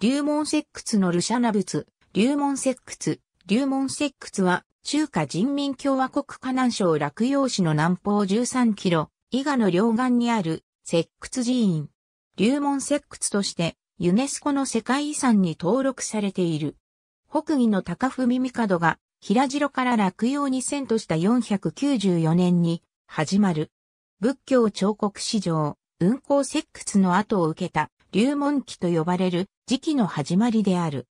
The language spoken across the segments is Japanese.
流門石窟のルシャナ仏、流門石窟、流門石窟は、中華人民共和国河南省洛陽市の南方13キロ、伊賀の両岸にある石窟寺院。流門石窟として、ユネスコの世界遺産に登録されている。北義の高文帝が、平城から洛陽に遷都した494年に、始まる。仏教彫刻史上、運行石窟の後を受けた流門期と呼ばれる時期の始まりである。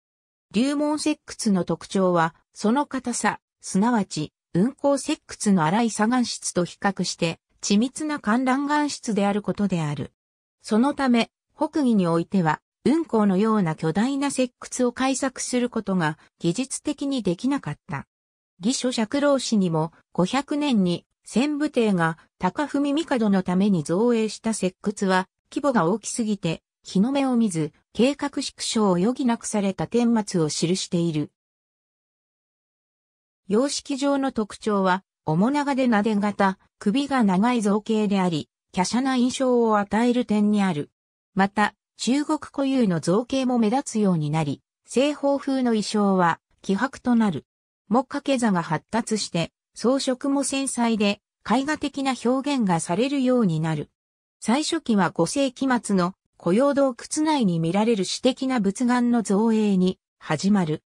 流門石窟の特徴は、その硬さ、すなわち、運行石窟の荒い砂岩質と比較して、緻密な観覧岩質であることである。そのため、北儀においては、運行のような巨大な石窟を開削することが技術的にできなかった。義書釈老氏にも500年に千部帝が高文帝のために造営した石窟は規模が大きすぎて日の目を見ず、計画縮小を余儀なくされた顛末を記している。様式上の特徴は、面長で撫で型、首が長い造形であり、華奢な印象を与える点にある。また、中国固有の造形も目立つようになり、西方風の衣装は気迫となる。木掛け座が発達して、装飾も繊細で、絵画的な表現がされるようになる。最初期は5世紀末の保用洞窟内に見られる私的な仏眼の造営に始まる。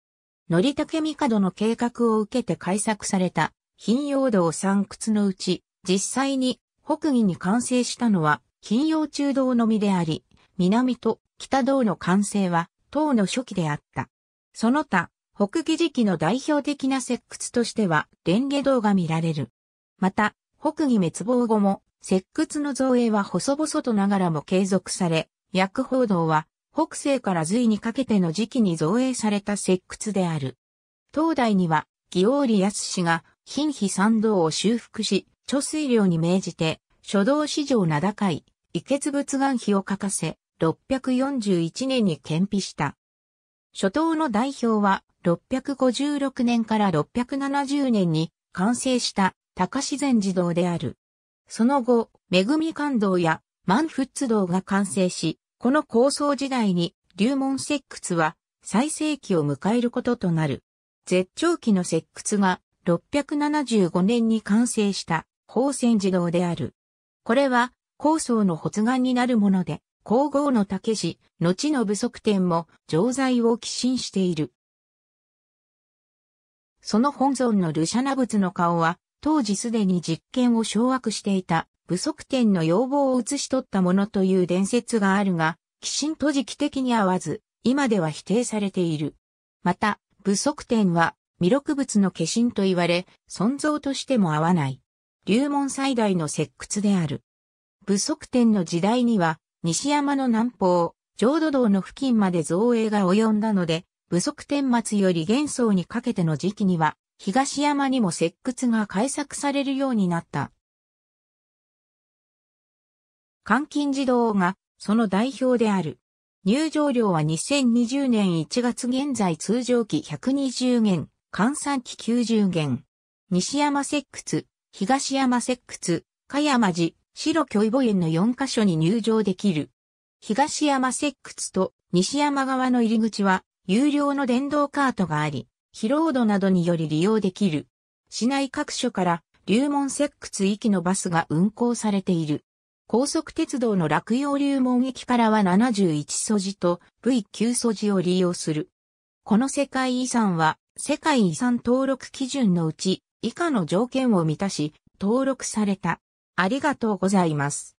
のりたけみかどの計画を受けて改作された金曜洞山窟のうち、実際に北儀に完成したのは金曜中道のみであり、南と北道の完成は唐の初期であった。その他、北儀時期の代表的な石窟としては、蓮華堂が見られる。また、北儀滅亡後も、石窟の造営は細々とながらも継続され、薬報道は、北西から隋にかけての時期に造営された石窟である。東大には、ギオーリ・ヤス氏が、貧肥三道を修復し、貯水量に命じて、書道史上名高い、遺血仏岩碑を書かせ、641年に献碑した。初頭の代表は、656年から670年に完成した高自然寺堂である。その後、恵み感動や万仏道が完成し、この構想時代に、龍門石窟は最盛期を迎えることとなる。絶頂期の石窟が675年に完成した宝泉寺堂である。これは高層の発願になるもので、皇后の竹氏、後の武足天も錠剤を寄進している。その本尊のルシャナ仏の顔は、当時すでに実験を掌握していた武則天の要望を写し取ったものという伝説があるが、寄進と時期的に合わず、今では否定されている。また、武則天は、弥勒仏の化身と言われ、尊像としても合わない。流門最大の石窟である。武則天の時代には、西山の南方、浄土道の付近まで造営が及んだので、武則天末より元宗にかけての時期には、東山にも石窟が開削されるようになった。監禁児童がその代表である。入場料は2020年1月現在通常期120元、換算期90元。西山石窟、東山石窟、加山寺、白巨母園の4カ所に入場できる。東山石窟と西山側の入り口は有料の電動カートがあり、疲労度などにより利用できる。市内各所から流門石窟行きのバスが運行されている。高速鉄道の落葉流門駅からは71素地と V9 素地を利用する。この世界遺産は世界遺産登録基準のうち以下の条件を満たし登録された。ありがとうございます。